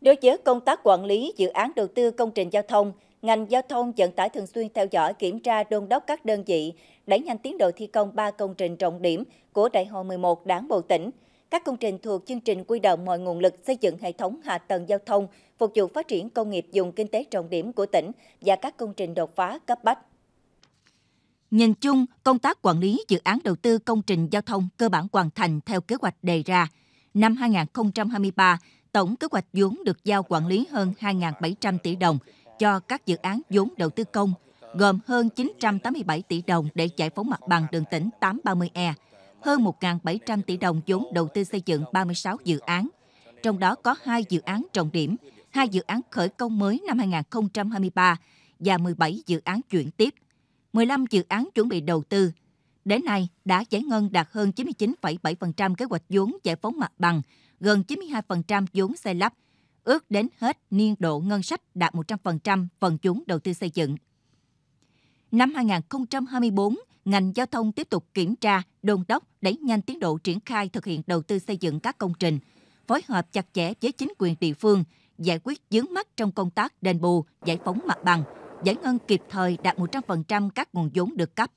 Đối với công tác quản lý dự án đầu tư công trình giao thông, ngành giao thông vận tải thường xuyên theo dõi, kiểm tra, đôn đốc các đơn vị, đẩy nhanh tiến độ thi công 3 công trình trọng điểm của Đại hội 11 Đảng bộ tỉnh. Các công trình thuộc chương trình quy động mọi nguồn lực xây dựng hệ thống hạ tầng giao thông, phục vụ phát triển công nghiệp dùng kinh tế trọng điểm của tỉnh và các công trình đột phá cấp bách. Nhìn chung, công tác quản lý dự án đầu tư công trình giao thông cơ bản hoàn thành theo kế hoạch đề ra. Năm 2023, tổng kế hoạch vốn được giao quản lý hơn 2.700 tỷ đồng cho các dự án vốn đầu tư công, gồm hơn 987 tỷ đồng để giải phóng mặt bằng đường tỉnh 830E, hơn 1.700 tỷ đồng vốn đầu tư xây dựng 36 dự án, trong đó có hai dự án trọng điểm, hai dự án khởi công mới năm 2023 và 17 dự án chuyển tiếp, 15 dự án chuẩn bị đầu tư, Đến nay, đã giải ngân đạt hơn 99,7% kế hoạch vốn giải phóng mặt bằng, gần 92% vốn xây lắp, ước đến hết niên độ ngân sách đạt 100% phần vốn đầu tư xây dựng. Năm 2024, ngành giao thông tiếp tục kiểm tra, đôn đốc đẩy nhanh tiến độ triển khai thực hiện đầu tư xây dựng các công trình, phối hợp chặt chẽ với chính quyền địa phương, giải quyết vướng mắc trong công tác đền bù, giải phóng mặt bằng, giải ngân kịp thời đạt 100% các nguồn vốn được cấp.